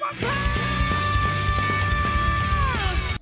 my power.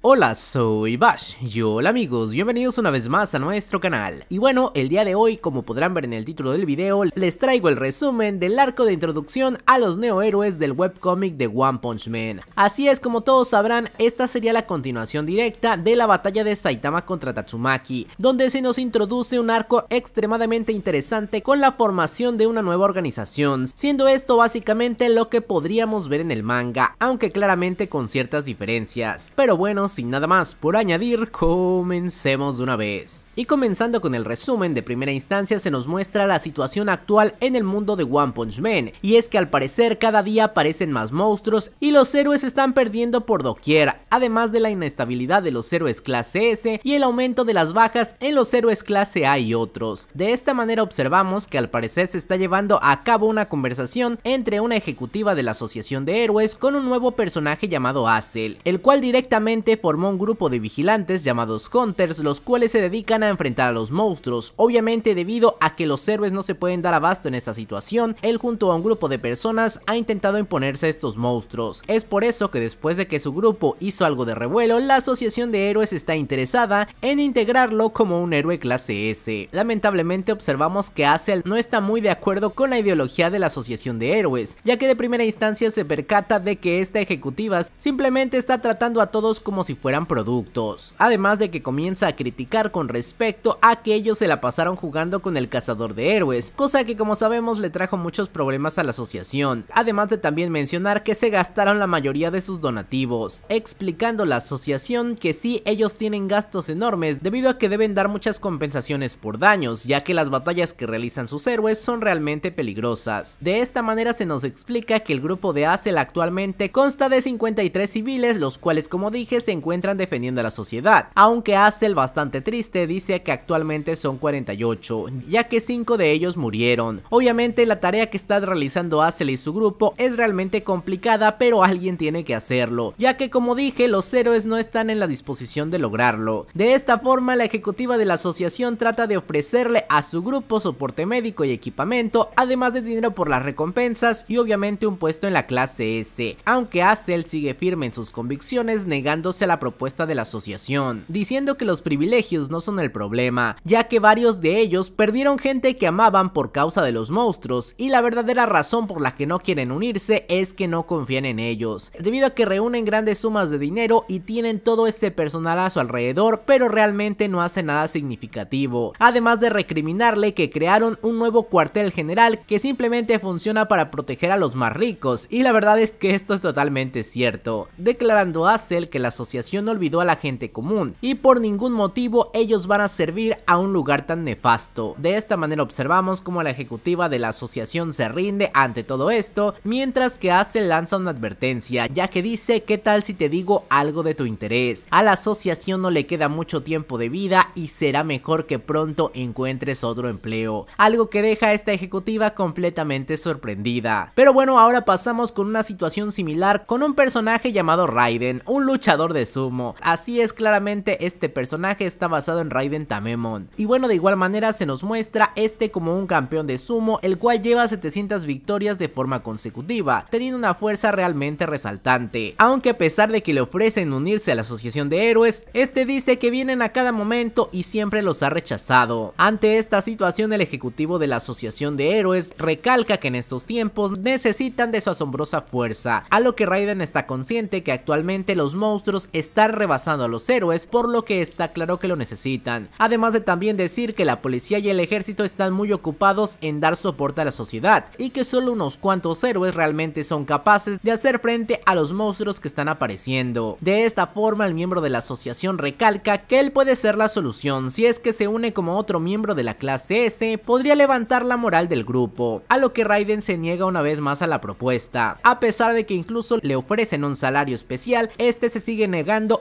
Hola, soy Bash y hola amigos, bienvenidos una vez más a nuestro canal. Y bueno, el día de hoy, como podrán ver en el título del video, les traigo el resumen del arco de introducción a los neohéroes del webcomic de One Punch Man. Así es, como todos sabrán, esta sería la continuación directa de la batalla de Saitama contra Tatsumaki, donde se nos introduce un arco extremadamente interesante con la formación de una nueva organización, siendo esto básicamente lo que podríamos ver en el manga, aunque claramente con ciertas diferencias. Pero bueno, sin nada más por añadir, comencemos de una vez. Y comenzando con el resumen, de primera instancia se nos muestra la situación actual en el mundo de One Punch Man, y es que al parecer cada día aparecen más monstruos y los héroes están perdiendo por doquier, además de la inestabilidad de los héroes clase S y el aumento de las bajas en los héroes clase A y otros. De esta manera observamos que al parecer se está llevando a cabo una conversación entre una ejecutiva de la Asociación de Héroes con un nuevo personaje llamado Asel. el cual directamente formó un grupo de vigilantes llamados Hunters, los cuales se dedican a enfrentar a los monstruos. Obviamente debido a que los héroes no se pueden dar abasto en esta situación, él junto a un grupo de personas ha intentado imponerse a estos monstruos. Es por eso que después de que su grupo hizo algo de revuelo, la asociación de héroes está interesada en integrarlo como un héroe clase S. Lamentablemente observamos que Asel no está muy de acuerdo con la ideología de la asociación de héroes, ya que de primera instancia se percata de que esta ejecutiva simplemente está tratando a todos como si fueran productos, además de que comienza a criticar con respecto a que ellos se la pasaron jugando con el cazador de héroes, cosa que como sabemos le trajo muchos problemas a la asociación, además de también mencionar que se gastaron la mayoría de sus donativos, explicando la asociación que sí ellos tienen gastos enormes debido a que deben dar muchas compensaciones por daños, ya que las batallas que realizan sus héroes son realmente peligrosas. De esta manera se nos explica que el grupo de Acel actualmente consta de 53 civiles, los cuales como dije se encuentran defendiendo a la sociedad, aunque Hassel bastante triste dice que actualmente son 48, ya que 5 de ellos murieron. Obviamente la tarea que está realizando Hassel y su grupo es realmente complicada, pero alguien tiene que hacerlo, ya que como dije los héroes no están en la disposición de lograrlo. De esta forma la ejecutiva de la asociación trata de ofrecerle a su grupo soporte médico y equipamiento, además de dinero por las recompensas y obviamente un puesto en la clase S, aunque Hassel sigue firme en sus convicciones negándose a la propuesta de la asociación, diciendo que los privilegios no son el problema, ya que varios de ellos perdieron gente que amaban por causa de los monstruos y la verdadera razón por la que no quieren unirse es que no confían en ellos, debido a que reúnen grandes sumas de dinero y tienen todo este personal a su alrededor, pero realmente no hace nada significativo, además de recriminarle que crearon un nuevo cuartel general que simplemente funciona para proteger a los más ricos, y la verdad es que esto es totalmente cierto, declarando a Cell que la asociación olvidó a la gente común y por ningún motivo ellos van a servir a un lugar tan nefasto. De esta manera observamos como la ejecutiva de la asociación se rinde ante todo esto, mientras que hace lanza una advertencia, ya que dice qué tal si te digo algo de tu interés. A la asociación no le queda mucho tiempo de vida y será mejor que pronto encuentres otro empleo, algo que deja a esta ejecutiva completamente sorprendida. Pero bueno, ahora pasamos con una situación similar con un personaje llamado Raiden, un luchador de Sumo. Así es, claramente este personaje está basado en Raiden Tamemon. Y bueno, de igual manera se nos muestra este como un campeón de Sumo, el cual lleva 700 victorias de forma consecutiva, teniendo una fuerza realmente resaltante. Aunque a pesar de que le ofrecen unirse a la asociación de héroes, este dice que vienen a cada momento y siempre los ha rechazado. Ante esta situación el ejecutivo de la asociación de héroes recalca que en estos tiempos necesitan de su asombrosa fuerza, a lo que Raiden está consciente que actualmente los monstruos estar rebasando a los héroes, por lo que está claro que lo necesitan. Además de también decir que la policía y el ejército están muy ocupados en dar soporte a la sociedad y que solo unos cuantos héroes realmente son capaces de hacer frente a los monstruos que están apareciendo. De esta forma el miembro de la asociación recalca que él puede ser la solución si es que se une como otro miembro de la clase S podría levantar la moral del grupo, a lo que Raiden se niega una vez más a la propuesta. A pesar de que incluso le ofrecen un salario especial, este se sigue en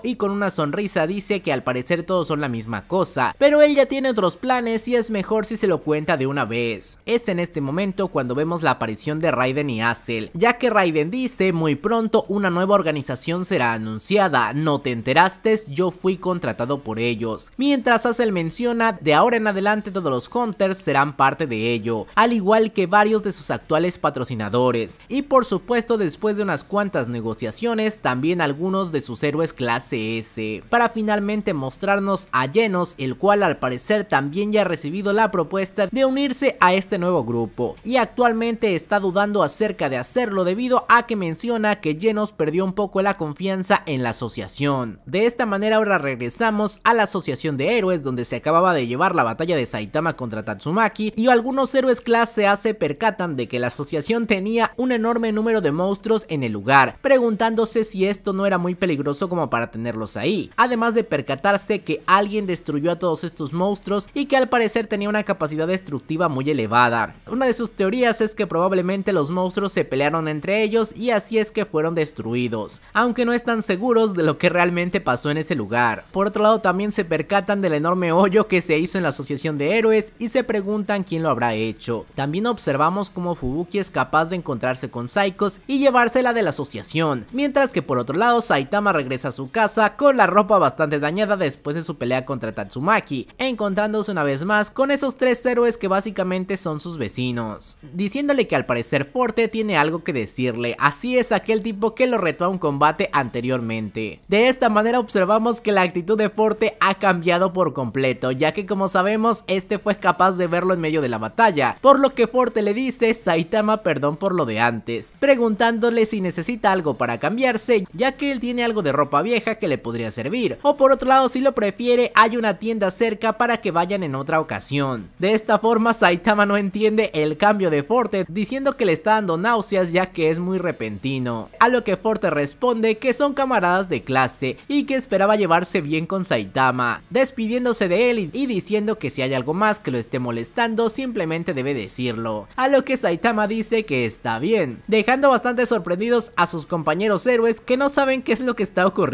y con una sonrisa dice que al parecer todos son la misma cosa, pero él ya tiene otros planes y es mejor si se lo cuenta de una vez. Es en este momento cuando vemos la aparición de Raiden y Hazel, ya que Raiden dice muy pronto una nueva organización será anunciada, no te enteraste, yo fui contratado por ellos. Mientras Hazel menciona, de ahora en adelante todos los Hunters serán parte de ello, al igual que varios de sus actuales patrocinadores, y por supuesto después de unas cuantas negociaciones, también algunos de sus héroes clase S, para finalmente mostrarnos a Genos el cual al parecer también ya ha recibido la propuesta de unirse a este nuevo grupo, y actualmente está dudando acerca de hacerlo debido a que menciona que Genos perdió un poco la confianza en la asociación. De esta manera ahora regresamos a la asociación de héroes donde se acababa de llevar la batalla de Saitama contra Tatsumaki y algunos héroes clase A se percatan de que la asociación tenía un enorme número de monstruos en el lugar, preguntándose si esto no era muy peligroso para tenerlos ahí. Además de percatarse que alguien destruyó a todos estos monstruos y que al parecer tenía una capacidad destructiva muy elevada. Una de sus teorías es que probablemente los monstruos se pelearon entre ellos y así es que fueron destruidos, aunque no están seguros de lo que realmente pasó en ese lugar. Por otro lado también se percatan del enorme hoyo que se hizo en la asociación de héroes y se preguntan quién lo habrá hecho. También observamos cómo Fubuki es capaz de encontrarse con Psychos y llevársela de la asociación, mientras que por otro lado Saitama regresa a su casa con la ropa bastante dañada después de su pelea contra Tatsumaki, encontrándose una vez más con esos tres héroes que básicamente son sus vecinos, diciéndole que al parecer Forte tiene algo que decirle, así es aquel tipo que lo retó a un combate anteriormente. De esta manera observamos que la actitud de Forte ha cambiado por completo, ya que como sabemos este fue capaz de verlo en medio de la batalla, por lo que Forte le dice Saitama perdón por lo de antes, preguntándole si necesita algo para cambiarse, ya que él tiene algo de ropa vieja que le podría servir. O por otro lado, si lo prefiere, hay una tienda cerca para que vayan en otra ocasión. De esta forma, Saitama no entiende el cambio de Forte, diciendo que le está dando náuseas ya que es muy repentino. A lo que Forte responde que son camaradas de clase y que esperaba llevarse bien con Saitama, despidiéndose de él y diciendo que si hay algo más que lo esté molestando, simplemente debe decirlo. A lo que Saitama dice que está bien, dejando bastante sorprendidos a sus compañeros héroes que no saben qué es lo que está ocurriendo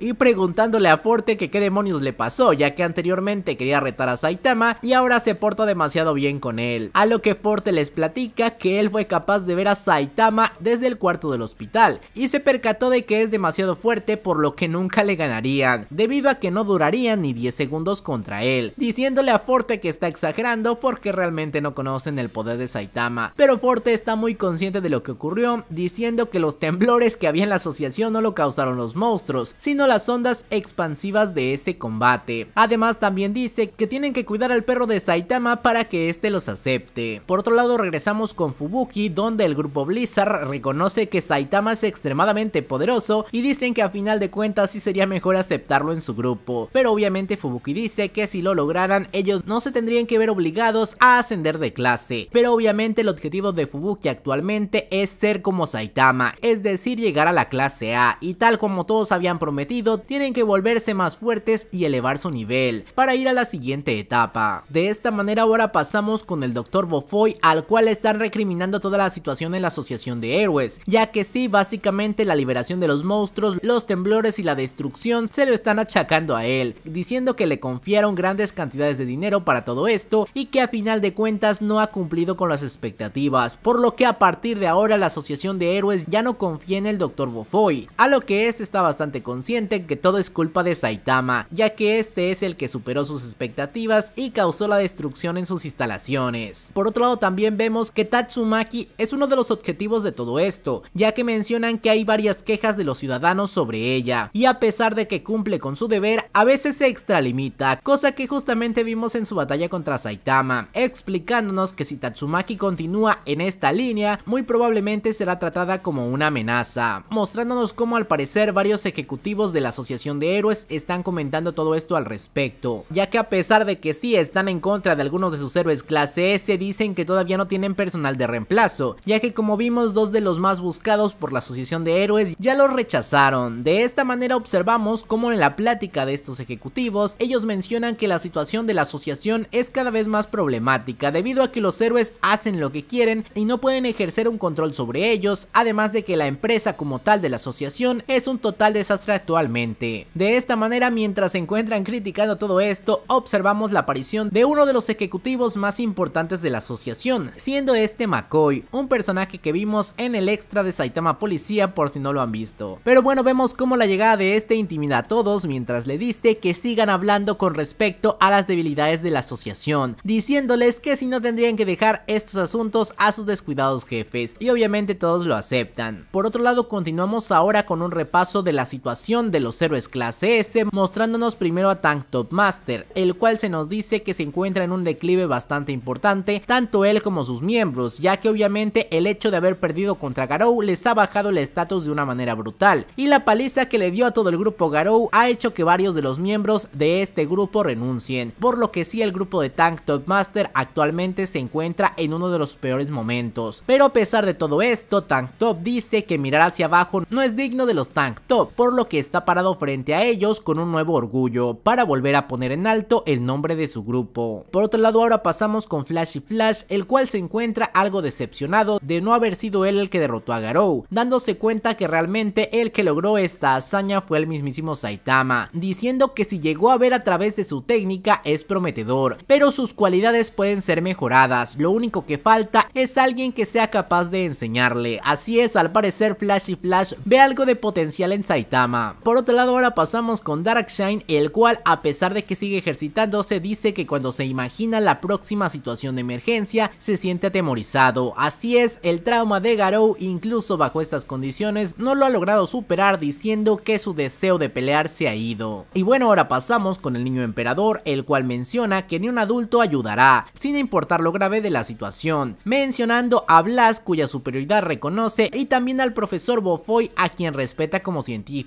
y preguntándole a Forte que qué demonios le pasó, ya que anteriormente quería retar a Saitama y ahora se porta demasiado bien con él. A lo que Forte les platica que él fue capaz de ver a Saitama desde el cuarto del hospital y se percató de que es demasiado fuerte por lo que nunca le ganarían, debido a que no durarían ni 10 segundos contra él, diciéndole a Forte que está exagerando porque realmente no conocen el poder de Saitama. Pero Forte está muy consciente de lo que ocurrió, diciendo que los temblores que había en la asociación no lo causaron los monstruos, sino las ondas expansivas de ese combate. Además también dice que tienen que cuidar al perro de Saitama para que éste los acepte. Por otro lado regresamos con Fubuki donde el grupo Blizzard reconoce que Saitama es extremadamente poderoso y dicen que a final de cuentas sí sería mejor aceptarlo en su grupo, pero obviamente Fubuki dice que si lo lograran ellos no se tendrían que ver obligados a ascender de clase, pero obviamente el objetivo de Fubuki actualmente es ser como Saitama, es decir llegar a la clase A y tal como todos sabían han prometido, tienen que volverse más fuertes y elevar su nivel para ir a la siguiente etapa. De esta manera ahora pasamos con el doctor Bofoy al cual están recriminando toda la situación en la Asociación de Héroes, ya que sí, básicamente la liberación de los monstruos, los temblores y la destrucción se lo están achacando a él, diciendo que le confiaron grandes cantidades de dinero para todo esto y que a final de cuentas no ha cumplido con las expectativas, por lo que a partir de ahora la Asociación de Héroes ya no confía en el Doctor Bofoy, a lo que este está bastante consciente que todo es culpa de Saitama, ya que este es el que superó sus expectativas y causó la destrucción en sus instalaciones. Por otro lado también vemos que Tatsumaki es uno de los objetivos de todo esto, ya que mencionan que hay varias quejas de los ciudadanos sobre ella, y a pesar de que cumple con su deber, a veces se extralimita, cosa que justamente vimos en su batalla contra Saitama, explicándonos que si Tatsumaki continúa en esta línea, muy probablemente será tratada como una amenaza, mostrándonos cómo al parecer varios ejecutivos de la Asociación de Héroes están comentando todo esto al respecto, ya que a pesar de que sí están en contra de algunos de sus héroes clase S, dicen que todavía no tienen personal de reemplazo, ya que como vimos dos de los más buscados por la Asociación de Héroes ya los rechazaron. De esta manera observamos cómo en la plática de estos ejecutivos, ellos mencionan que la situación de la asociación es cada vez más problemática debido a que los héroes hacen lo que quieren y no pueden ejercer un control sobre ellos, además de que la empresa como tal de la asociación es un total de desastre actualmente. De esta manera, mientras se encuentran criticando todo esto, observamos la aparición de uno de los ejecutivos más importantes de la asociación, siendo este McCoy, un personaje que vimos en el extra de Saitama Policía por si no lo han visto. Pero bueno, vemos cómo la llegada de este intimida a todos mientras le dice que sigan hablando con respecto a las debilidades de la asociación, diciéndoles que si no tendrían que dejar estos asuntos a sus descuidados jefes, y obviamente todos lo aceptan. Por otro lado, continuamos ahora con un repaso de las situación de los héroes clase S, mostrándonos primero a Tank Top Master, el cual se nos dice que se encuentra en un declive bastante importante, tanto él como sus miembros, ya que obviamente el hecho de haber perdido contra Garou les ha bajado el estatus de una manera brutal, y la paliza que le dio a todo el grupo Garou ha hecho que varios de los miembros de este grupo renuncien, por lo que sí el grupo de Tank Top Master actualmente se encuentra en uno de los peores momentos. Pero a pesar de todo esto, Tank Top dice que mirar hacia abajo no es digno de los Tank Top, por lo que está parado frente a ellos con un nuevo orgullo, para volver a poner en alto el nombre de su grupo. Por otro lado, ahora pasamos con Flash y Flash, el cual se encuentra algo decepcionado de no haber sido él el que derrotó a Garou, dándose cuenta que realmente el que logró esta hazaña fue el mismísimo Saitama, diciendo que si llegó a ver a través de su técnica es prometedor, pero sus cualidades pueden ser mejoradas, lo único que falta es alguien que sea capaz de enseñarle, así es al parecer Flash y Flash ve algo de potencial en Saitama por otro lado ahora pasamos con Darkshine el cual a pesar de que sigue ejercitándose dice que cuando se imagina la próxima situación de emergencia se siente atemorizado. Así es, el trauma de Garou incluso bajo estas condiciones no lo ha logrado superar diciendo que su deseo de pelear se ha ido. Y bueno ahora pasamos con el niño emperador el cual menciona que ni un adulto ayudará sin importar lo grave de la situación, mencionando a Blas cuya superioridad reconoce y también al profesor Bofoy a quien respeta como científico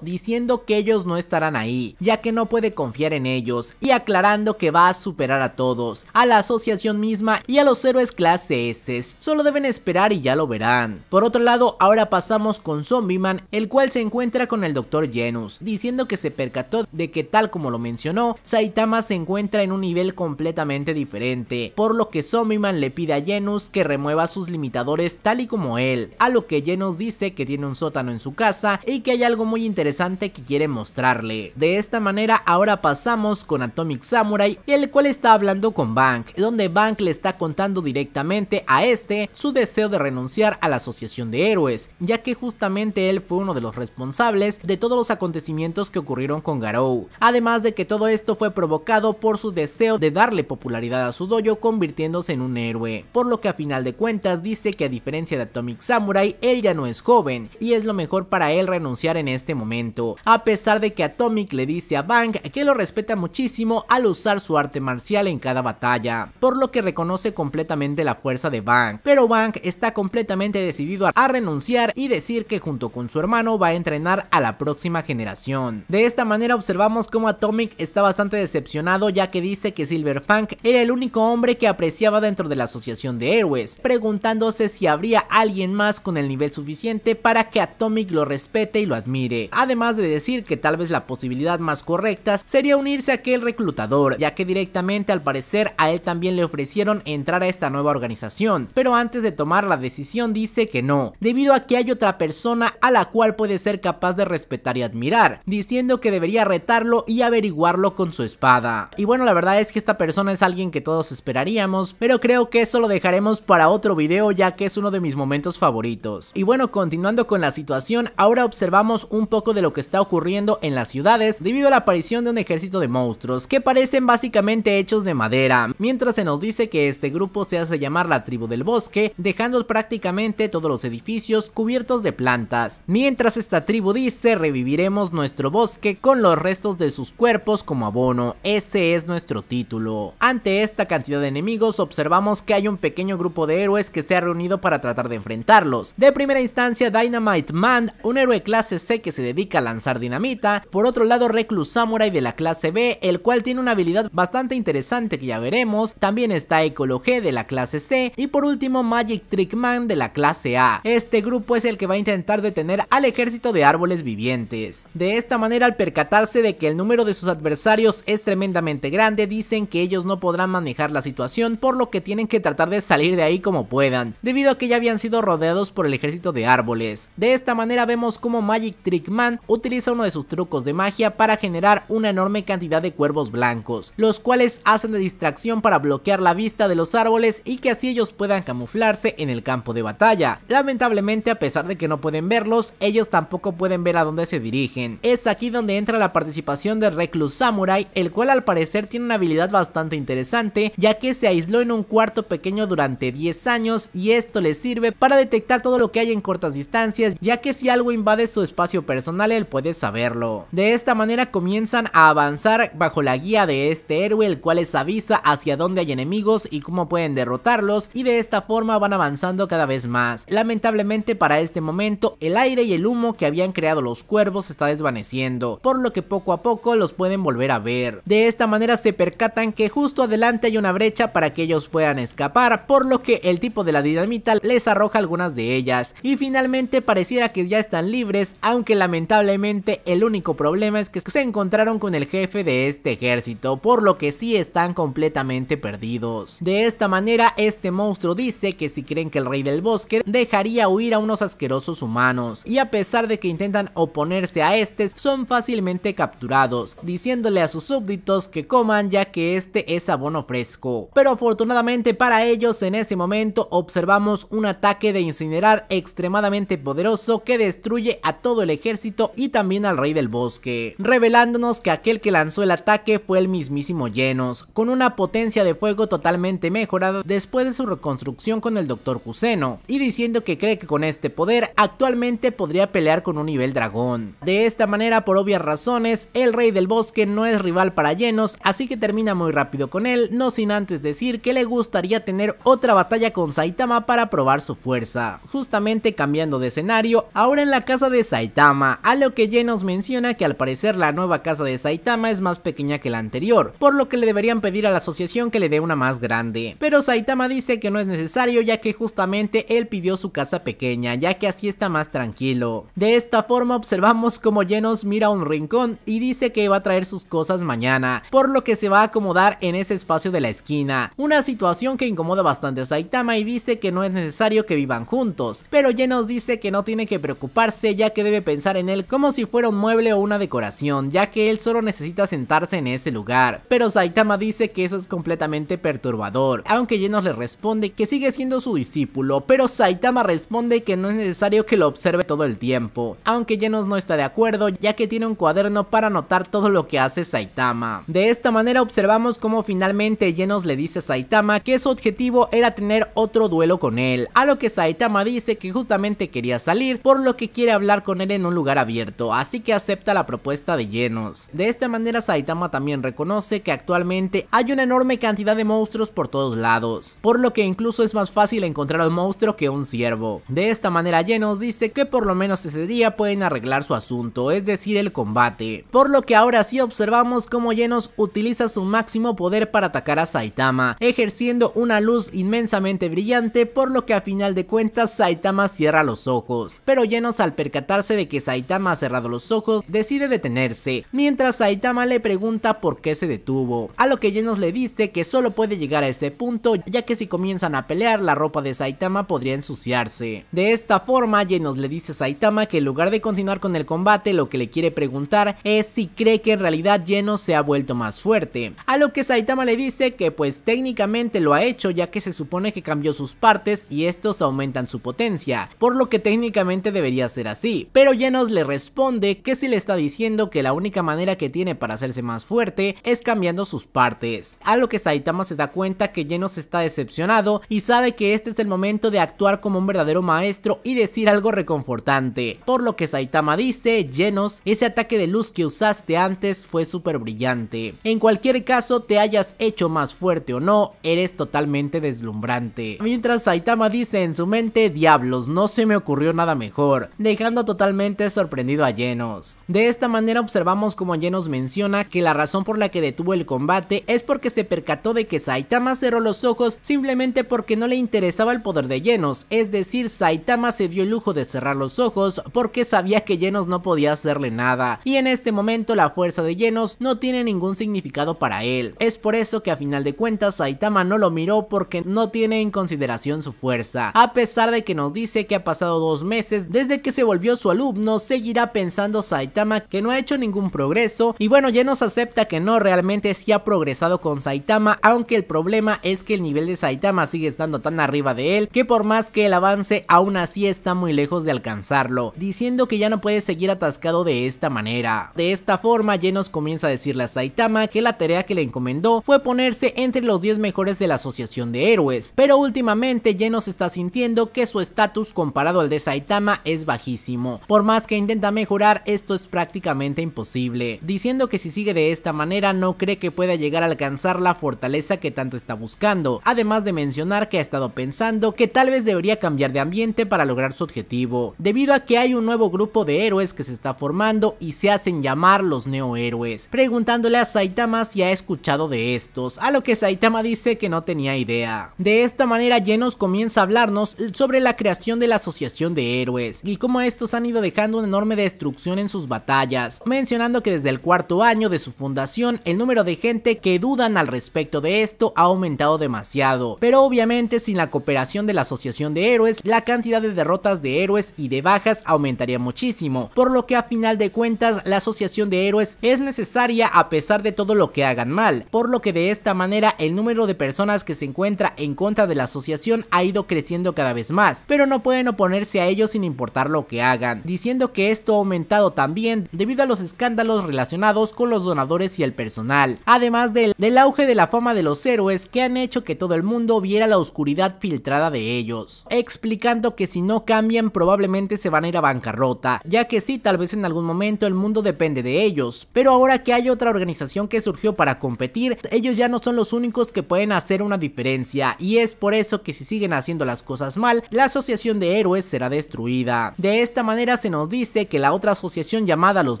diciendo que ellos no estarán ahí, ya que no puede confiar en ellos, y aclarando que va a superar a todos, a la asociación misma y a los héroes clase S. Solo deben esperar y ya lo verán. Por otro lado, ahora pasamos con Zombie Man, el cual se encuentra con el Dr. Genus, diciendo que se percató de que tal como lo mencionó, Saitama se encuentra en un nivel completamente diferente, por lo que Zombie Man le pide a Genus que remueva sus limitadores tal y como él, a lo que Genus dice que tiene un sótano en su casa y que hay algo algo muy interesante que quiere mostrarle. De esta manera ahora pasamos con Atomic Samurai, el cual está hablando con Bank, donde Bank le está contando directamente a este su deseo de renunciar a la Asociación de Héroes, ya que justamente él fue uno de los responsables de todos los acontecimientos que ocurrieron con Garou. Además de que todo esto fue provocado por su deseo de darle popularidad a su dojo convirtiéndose en un héroe, por lo que a final de cuentas dice que a diferencia de Atomic Samurai, él ya no es joven y es lo mejor para él renunciar en este momento, a pesar de que Atomic le dice a Bang que lo respeta muchísimo al usar su arte marcial en cada batalla, por lo que reconoce completamente la fuerza de Bang, pero Bang está completamente decidido a renunciar y decir que junto con su hermano va a entrenar a la próxima generación. De esta manera observamos cómo Atomic está bastante decepcionado ya que dice que Silver Fang era el único hombre que apreciaba dentro de la asociación de héroes, preguntándose si habría alguien más con el nivel suficiente para que Atomic lo respete y lo mire Además de decir que tal vez la posibilidad más correcta sería unirse a aquel reclutador, ya que directamente al parecer a él también le ofrecieron entrar a esta nueva organización, pero antes de tomar la decisión dice que no, debido a que hay otra persona a la cual puede ser capaz de respetar y admirar, diciendo que debería retarlo y averiguarlo con su espada. Y bueno, la verdad es que esta persona es alguien que todos esperaríamos, pero creo que eso lo dejaremos para otro video ya que es uno de mis momentos favoritos. Y bueno, continuando con la situación, ahora observamos un poco de lo que está ocurriendo en las ciudades debido a la aparición de un ejército de monstruos que parecen básicamente hechos de madera, mientras se nos dice que este grupo se hace llamar la tribu del bosque, dejando prácticamente todos los edificios cubiertos de plantas. Mientras esta tribu dice reviviremos nuestro bosque con los restos de sus cuerpos como abono, ese es nuestro título. Ante esta cantidad de enemigos observamos que hay un pequeño grupo de héroes que se ha reunido para tratar de enfrentarlos. De primera instancia Dynamite Man, un héroe clase que se dedica a lanzar dinamita, por otro lado Reclus Samurai de la clase B, el cual tiene una habilidad bastante interesante que ya veremos, también está Ecolo G de la clase C y por último Magic Trickman de la clase A. Este grupo es el que va a intentar detener al ejército de árboles vivientes. De esta manera al percatarse de que el número de sus adversarios es tremendamente grande, dicen que ellos no podrán manejar la situación por lo que tienen que tratar de salir de ahí como puedan, debido a que ya habían sido rodeados por el ejército de árboles. De esta manera vemos como Magic Trickman utiliza uno de sus trucos de magia para generar una enorme cantidad de cuervos blancos, los cuales hacen de distracción para bloquear la vista de los árboles y que así ellos puedan camuflarse en el campo de batalla. Lamentablemente a pesar de que no pueden verlos, ellos tampoco pueden ver a dónde se dirigen. Es aquí donde entra la participación de Reclus Samurai, el cual al parecer tiene una habilidad bastante interesante, ya que se aisló en un cuarto pequeño durante 10 años y esto le sirve para detectar todo lo que hay en cortas distancias, ya que si algo invade su espacio personal él puede saberlo. De esta manera comienzan a avanzar bajo la guía de este héroe el cual les avisa hacia dónde hay enemigos y cómo pueden derrotarlos y de esta forma van avanzando cada vez más. Lamentablemente para este momento el aire y el humo que habían creado los cuervos está desvaneciendo, por lo que poco a poco los pueden volver a ver. De esta manera se percatan que justo adelante hay una brecha para que ellos puedan escapar, por lo que el tipo de la dinamita les arroja algunas de ellas y finalmente pareciera que ya están libres, aunque lamentablemente el único problema es que se encontraron con el jefe de este ejército, por lo que sí están completamente perdidos. De esta manera, este monstruo dice que si creen que el rey del bosque dejaría huir a unos asquerosos humanos, y a pesar de que intentan oponerse a este, son fácilmente capturados, diciéndole a sus súbditos que coman ya que este es abono fresco. Pero afortunadamente para ellos en ese momento observamos un ataque de incinerar extremadamente poderoso que destruye a todo el ejército y también al rey del bosque, revelándonos que aquel que lanzó el ataque fue el mismísimo Genos, con una potencia de fuego totalmente mejorada después de su reconstrucción con el Dr. Cuseno, y diciendo que cree que con este poder actualmente podría pelear con un nivel dragón. De esta manera, por obvias razones, el rey del bosque no es rival para Genos así que termina muy rápido con él, no sin antes decir que le gustaría tener otra batalla con Saitama para probar su fuerza. Justamente cambiando de escenario, ahora en la casa de Saitama a lo que Genos menciona que al parecer la nueva casa de Saitama es más pequeña que la anterior, por lo que le deberían pedir a la asociación que le dé una más grande. Pero Saitama dice que no es necesario ya que justamente él pidió su casa pequeña, ya que así está más tranquilo. De esta forma observamos como Genos mira un rincón y dice que va a traer sus cosas mañana, por lo que se va a acomodar en ese espacio de la esquina. Una situación que incomoda bastante a Saitama y dice que no es necesario que vivan juntos, pero Genos dice que no tiene que preocuparse ya que debe pensar en él como si fuera un mueble o una decoración, ya que él solo necesita sentarse en ese lugar. Pero Saitama dice que eso es completamente perturbador, aunque Genos le responde que sigue siendo su discípulo, pero Saitama responde que no es necesario que lo observe todo el tiempo, aunque Genos no está de acuerdo ya que tiene un cuaderno para anotar todo lo que hace Saitama. De esta manera observamos cómo finalmente Genos le dice a Saitama que su objetivo era tener otro duelo con él, a lo que Saitama dice que justamente quería salir, por lo que quiere hablar con él en un lugar abierto, así que acepta la propuesta de Genos. De esta manera Saitama también reconoce que actualmente hay una enorme cantidad de monstruos por todos lados, por lo que incluso es más fácil encontrar un monstruo que un ciervo. De esta manera Genos dice que por lo menos ese día pueden arreglar su asunto, es decir el combate, por lo que ahora sí observamos cómo Genos utiliza su máximo poder para atacar a Saitama, ejerciendo una luz inmensamente brillante por lo que a final de cuentas Saitama cierra los ojos, pero Genos al percatarse de que Saitama ha cerrado los ojos, decide detenerse, mientras Saitama le pregunta por qué se detuvo, a lo que Genos le dice que solo puede llegar a ese punto ya que si comienzan a pelear la ropa de Saitama podría ensuciarse. De esta forma Genos le dice a Saitama que en lugar de continuar con el combate lo que le quiere preguntar es si cree que en realidad Genos se ha vuelto más fuerte, a lo que Saitama le dice que pues técnicamente lo ha hecho ya que se supone que cambió sus partes y estos aumentan su potencia, por lo que técnicamente debería ser así, pero pero Genos le responde que si le está diciendo que la única manera que tiene para hacerse más fuerte es cambiando sus partes, a lo que Saitama se da cuenta que Genos está decepcionado y sabe que este es el momento de actuar como un verdadero maestro y decir algo reconfortante, por lo que Saitama dice, Genos, ese ataque de luz que usaste antes fue súper brillante, en cualquier caso te hayas hecho más fuerte o no, eres totalmente deslumbrante, mientras Saitama dice en su mente, diablos, no se me ocurrió nada mejor, dejando totalmente sorprendido a Genos. De esta manera observamos como Genos menciona que la razón por la que detuvo el combate es porque se percató de que Saitama cerró los ojos simplemente porque no le interesaba el poder de Genos, es decir Saitama se dio el lujo de cerrar los ojos porque sabía que Genos no podía hacerle nada y en este momento la fuerza de Genos no tiene ningún significado para él. Es por eso que a final de cuentas Saitama no lo miró porque no tiene en consideración su fuerza, a pesar de que nos dice que ha pasado dos meses desde que se volvió su alumno nos seguirá pensando Saitama que no ha hecho ningún progreso y bueno ya acepta que no realmente sí ha progresado con Saitama aunque el problema es que el nivel de Saitama sigue estando tan arriba de él que por más que el avance aún así está muy lejos de alcanzarlo diciendo que ya no puede seguir atascado de esta manera. De esta forma Genos comienza a decirle a Saitama que la tarea que le encomendó fue ponerse entre los 10 mejores de la asociación de héroes pero últimamente Genos está sintiendo que su estatus comparado al de Saitama es bajísimo por más que intenta mejorar, esto es prácticamente imposible, diciendo que si sigue de esta manera no cree que pueda llegar a alcanzar la fortaleza que tanto está buscando, además de mencionar que ha estado pensando que tal vez debería cambiar de ambiente para lograr su objetivo, debido a que hay un nuevo grupo de héroes que se está formando y se hacen llamar los neohéroes, preguntándole a Saitama si ha escuchado de estos, a lo que Saitama dice que no tenía idea. De esta manera Genos comienza a hablarnos sobre la creación de la asociación de héroes y cómo estos han ido dejando una enorme destrucción en sus batallas, mencionando que desde el cuarto año de su fundación el número de gente que dudan al respecto de esto ha aumentado demasiado, pero obviamente sin la cooperación de la Asociación de Héroes, la cantidad de derrotas de héroes y de bajas aumentaría muchísimo, por lo que a final de cuentas la Asociación de Héroes es necesaria a pesar de todo lo que hagan mal, por lo que de esta manera el número de personas que se encuentra en contra de la asociación ha ido creciendo cada vez más, pero no pueden oponerse a ellos sin importar lo que hagan, diciendo que esto ha aumentado también debido a los escándalos relacionados con los donadores y el personal, además del, del auge de la fama de los héroes que han hecho que todo el mundo viera la oscuridad filtrada de ellos, explicando que si no cambian probablemente se van a ir a bancarrota, ya que sí, tal vez en algún momento el mundo depende de ellos, pero ahora que hay otra organización que surgió para competir, ellos ya no son los únicos que pueden hacer una diferencia, y es por eso que si siguen haciendo las cosas mal, la asociación de héroes será destruida. De esta manera se nos dice que la otra asociación llamada los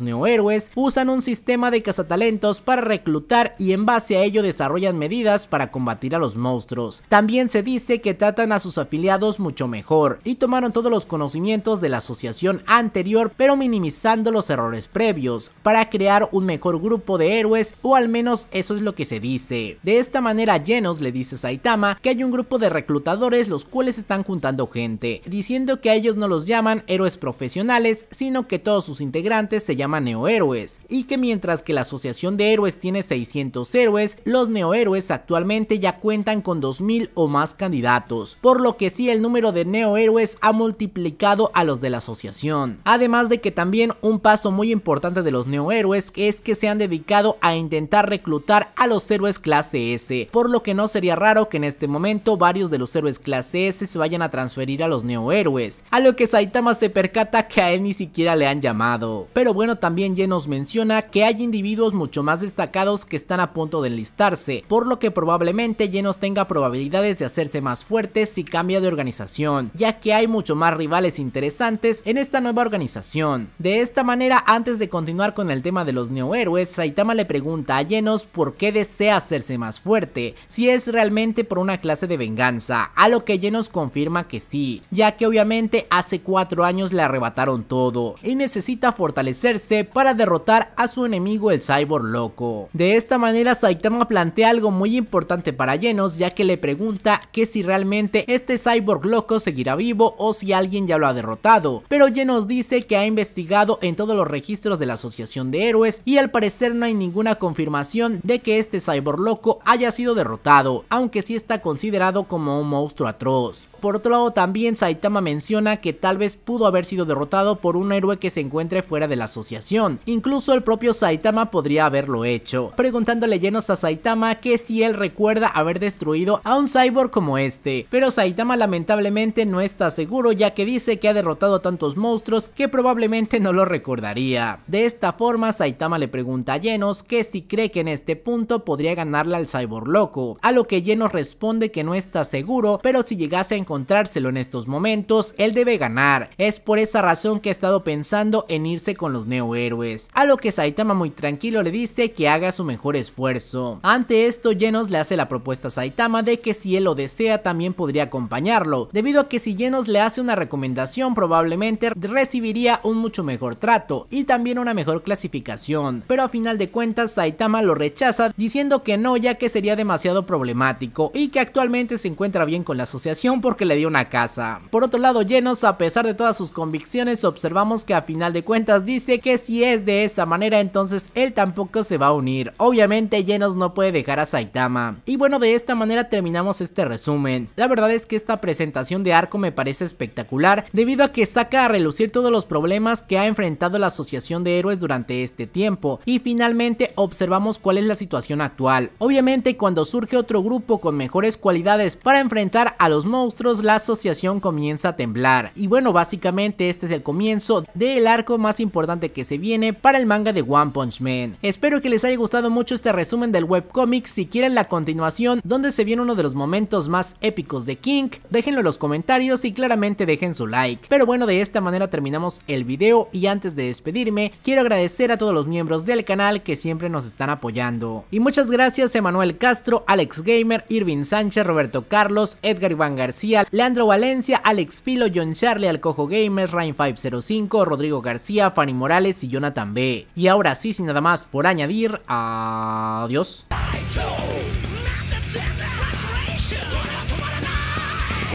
neohéroes usan un sistema de cazatalentos para reclutar y en base a ello desarrollan medidas para combatir a los monstruos. También se dice que tratan a sus afiliados mucho mejor y tomaron todos los conocimientos de la asociación anterior pero minimizando los errores previos para crear un mejor grupo de héroes o al menos eso es lo que se dice. De esta manera Genos le dice a Saitama que hay un grupo de reclutadores los cuales están juntando gente, diciendo que a ellos no los llaman héroes profesionales sino que todos sus integrantes se llaman neohéroes, y que mientras que la Asociación de Héroes tiene 600 héroes, los neohéroes actualmente ya cuentan con 2000 o más candidatos, por lo que sí el número de neohéroes ha multiplicado a los de la asociación. Además de que también un paso muy importante de los neohéroes es que se han dedicado a intentar reclutar a los héroes clase S, por lo que no sería raro que en este momento varios de los héroes clase S se vayan a transferir a los neohéroes, a lo que Saitama se percata que a él ni siquiera le han llamado. Pero bueno, también Genos menciona que hay individuos mucho más destacados que están a punto de enlistarse, por lo que probablemente llenos tenga probabilidades de hacerse más fuerte si cambia de organización, ya que hay mucho más rivales interesantes en esta nueva organización. De esta manera, antes de continuar con el tema de los neohéroes, Saitama le pregunta a Genos por qué desea hacerse más fuerte, si es realmente por una clase de venganza, a lo que Genos confirma que sí, ya que obviamente hace cuatro años le arrebataron todo y necesita fortalecerse para derrotar a su enemigo el cyborg loco. De esta manera Saitama plantea algo muy importante para Genos ya que le pregunta que si realmente este cyborg loco seguirá vivo o si alguien ya lo ha derrotado, pero Genos dice que ha investigado en todos los registros de la asociación de héroes y al parecer no hay ninguna confirmación de que este cyborg loco haya sido derrotado, aunque sí está considerado como un monstruo atroz. Por otro lado, también Saitama menciona que tal vez pudo haber sido derrotado por un héroe que se encuentre fuera de la asociación. Incluso el propio Saitama podría haberlo hecho, preguntándole llenos a Saitama que si él recuerda haber destruido a un cyborg como este. Pero Saitama lamentablemente no está seguro ya que dice que ha derrotado a tantos monstruos que probablemente no lo recordaría. De esta forma, Saitama le pregunta a Llenos que si cree que en este punto podría ganarle al cyborg loco, a lo que Llenos responde que no está seguro, pero si llegase a encontrárselo en estos momentos, él debe ganar. Es por esa razón que ha estado pensando en irse con los héroes A lo que Saitama muy tranquilo le dice que haga su mejor esfuerzo. Ante esto, Genos le hace la propuesta a Saitama de que si él lo desea también podría acompañarlo, debido a que si Genos le hace una recomendación probablemente recibiría un mucho mejor trato y también una mejor clasificación. Pero a final de cuentas Saitama lo rechaza diciendo que no ya que sería demasiado problemático y que actualmente se encuentra bien con la asociación por que le dio una casa. Por otro lado, Llenos, a pesar de todas sus convicciones, observamos que a final de cuentas dice que si es de esa manera, entonces él tampoco se va a unir. Obviamente, Llenos no puede dejar a Saitama. Y bueno, de esta manera terminamos este resumen. La verdad es que esta presentación de arco me parece espectacular, debido a que saca a relucir todos los problemas que ha enfrentado la asociación de héroes durante este tiempo. Y finalmente observamos cuál es la situación actual. Obviamente, cuando surge otro grupo con mejores cualidades para enfrentar a los monstruos, la asociación comienza a temblar. Y bueno, básicamente este es el comienzo del arco más importante que se viene para el manga de One Punch Man. Espero que les haya gustado mucho este resumen del webcomic. Si quieren la continuación, donde se viene uno de los momentos más épicos de King, déjenlo en los comentarios y claramente dejen su like. Pero bueno, de esta manera terminamos el video y antes de despedirme, quiero agradecer a todos los miembros del canal que siempre nos están apoyando. Y muchas gracias Emanuel Castro, Alex Gamer, Irving Sánchez, Roberto Carlos, Edgar Iván García, Leandro Valencia, Alex Filo, John Charlie, Alcojo Gamers, Ryan 505 Rodrigo García, Fanny Morales y Jonathan B. Y ahora sí, sin nada más por añadir, adiós.